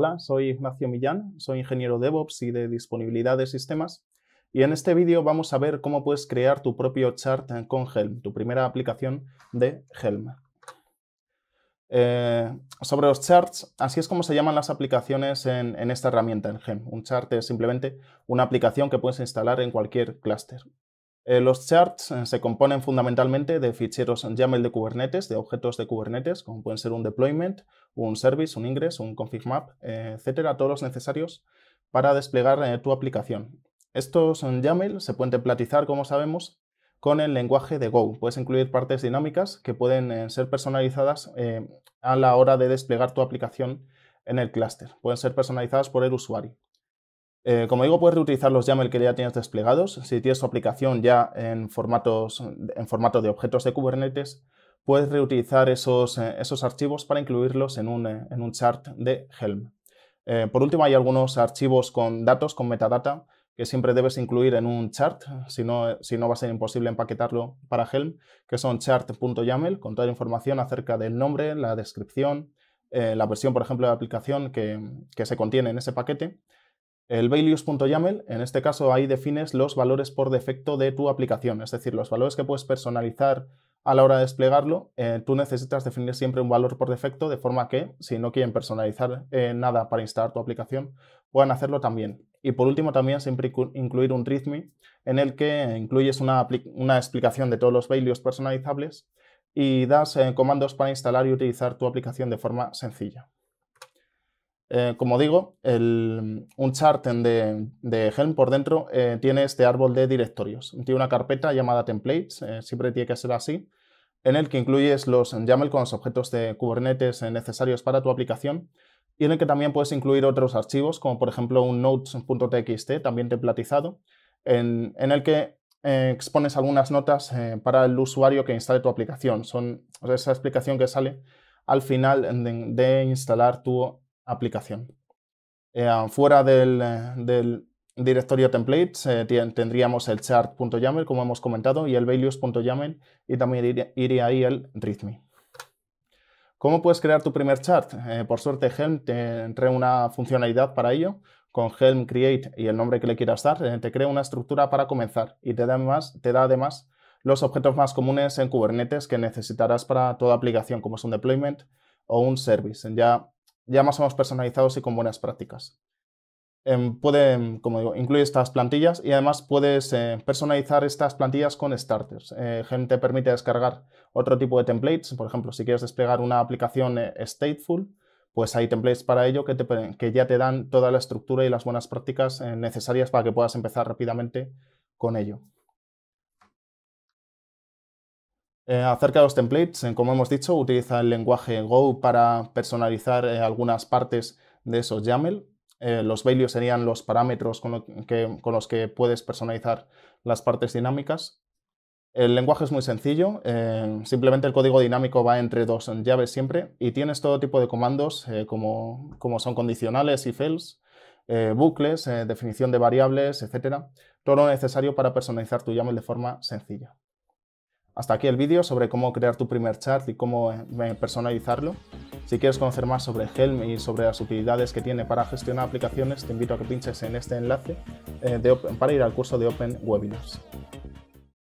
Hola, soy Ignacio Millán, soy ingeniero DevOps y de disponibilidad de sistemas. Y en este vídeo vamos a ver cómo puedes crear tu propio chart con Helm, tu primera aplicación de Helm. Eh, sobre los charts, así es como se llaman las aplicaciones en, en esta herramienta, en Helm. Un chart es simplemente una aplicación que puedes instalar en cualquier clúster. Eh, los charts eh, se componen fundamentalmente de ficheros YAML de Kubernetes, de objetos de Kubernetes, como pueden ser un deployment, un service, un ingress, un config map, eh, etcétera, todos los necesarios para desplegar tu aplicación. Estos YAML se pueden templatizar, como sabemos, con el lenguaje de Go. Puedes incluir partes dinámicas que pueden ser personalizadas a la hora de desplegar tu aplicación en el clúster. Pueden ser personalizadas por el usuario. Eh, como digo, puedes reutilizar los YAML que ya tienes desplegados. Si tienes tu aplicación ya en, en formato de objetos de Kubernetes, puedes reutilizar esos, eh, archivos para incluirlos en un, eh, chart de Helm. por último, hay algunos archivos con datos, con metadata, que siempre debes incluir en un chart, si no, va a ser imposible empaquetarlo para Helm, que son chart.yaml, con toda la información acerca del nombre, la descripción, la versión, por ejemplo, de la aplicación que se contiene en ese paquete el values.yaml, en este caso ahí defines los valores por defecto de tu aplicación, es decir, los valores que puedes personalizar a la hora de desplegarlo, eh, tú necesitas definir siempre un valor por defecto, de forma que si no quieren personalizar eh, nada para instalar tu aplicación, puedan hacerlo también. Y por último, también siempre incluir un README en el que incluyes una, explicación de todos los values personalizables y das eh, comandos para instalar y utilizar tu aplicación de forma sencilla. Eh, como digo, un chart de, Helm por dentro eh, tiene este árbol de directorios. Tiene una carpeta llamada templates, eh, siempre tiene que ser así, en el que incluyes los YAML con los objetos de Kubernetes necesarios para tu aplicación y en el que también puedes incluir otros archivos, como por ejemplo un notes.txt, también templatizado, en, el que expones algunas notas para el usuario que instale tu aplicación. Son esa explicación que sale al final de, de instalar tu aplicación. Eh, fuera eh, del, directorio templates eh, tendríamos el chart.yaml, como hemos comentado, y el values.yaml, y también iría, ahí el readme. ¿Cómo puedes crear tu primer chart? por suerte, Helm te trae una funcionalidad para ello. Con Helm Create y el nombre que le quieras dar, te crea una estructura para comenzar y te da, te da además los objetos más comunes en Kubernetes que necesitarás para toda aplicación, como es un deployment o un service. Ya ya más o menos personalizados y con buenas prácticas. Eh, puede, em, como digo, incluir estas plantillas y además puedes eh, personalizar estas plantillas con starters. Eh, gente te permite descargar otro tipo de templates, por ejemplo, si quieres desplegar una aplicación eh, stateful, pues hay templates para ello que, que, ya te dan toda la estructura y las buenas prácticas necesarias para que puedas empezar rápidamente con ello. Eh, acerca de los templates, eh, como hemos dicho, utiliza el lenguaje Go para personalizar eh, algunas partes de esos YAML. los values serían los parámetros con, los que puedes personalizar las partes dinámicas. El lenguaje es muy sencillo, simplemente el código dinámico va entre dos llaves siempre y tienes todo tipo de comandos como, como, son condicionales y fails, bucles, definición de variables, etc. Todo lo necesario para personalizar tu YAML de forma sencilla. Hasta aquí el vídeo sobre cómo crear tu primer chat y cómo eh, personalizarlo. Si quieres conocer más sobre Helm y sobre las utilidades que tiene para gestionar aplicaciones, te invito a que pinches en este enlace eh, para ir al curso de Open Webinars.